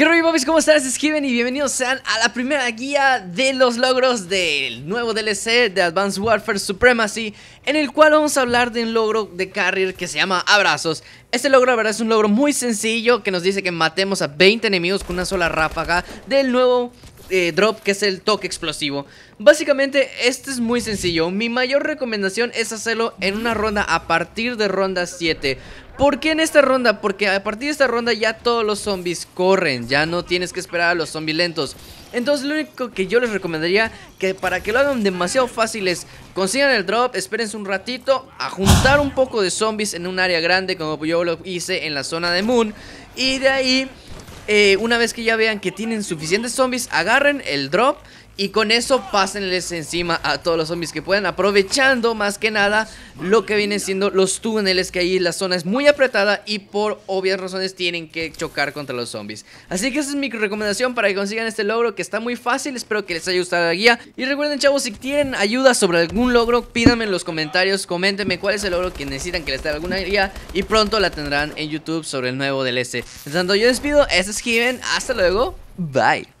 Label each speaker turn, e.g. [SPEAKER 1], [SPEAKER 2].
[SPEAKER 1] ¿Qué rollo, Bobis? ¿Cómo estás? Es Kevin y bienvenidos sean a la primera guía de los logros del nuevo DLC de Advanced Warfare Supremacy, en el cual vamos a hablar de un logro de carrier que se llama Abrazos. Este logro, la verdad, es un logro muy sencillo que nos dice que matemos a 20 enemigos con una sola ráfaga del nuevo eh, drop que es el toque explosivo Básicamente este es muy sencillo Mi mayor recomendación es hacerlo en una ronda a partir de ronda 7 ¿Por qué en esta ronda? Porque a partir de esta ronda ya todos los zombies corren, ya no tienes que esperar a los zombies lentos. Entonces lo único que yo les recomendaría que para que lo hagan demasiado fácil es consigan el drop, espérense un ratito, a juntar un poco de zombies en un área grande como yo lo hice en la zona de Moon y de ahí eh, una vez que ya vean que tienen suficientes zombies, agarren el drop y con eso pásenles encima a todos los zombies que puedan. Aprovechando más que nada lo que vienen siendo los túneles. Que ahí la zona es muy apretada. Y por obvias razones tienen que chocar contra los zombies. Así que esa es mi recomendación para que consigan este logro. Que está muy fácil. Espero que les haya gustado la guía. Y recuerden chavos, si tienen ayuda sobre algún logro. Pídanme en los comentarios. Coméntenme cuál es el logro que necesitan que les dé alguna guía. Y pronto la tendrán en YouTube sobre el nuevo DLC. Tanto yo despido. Este es Given. Hasta luego. Bye.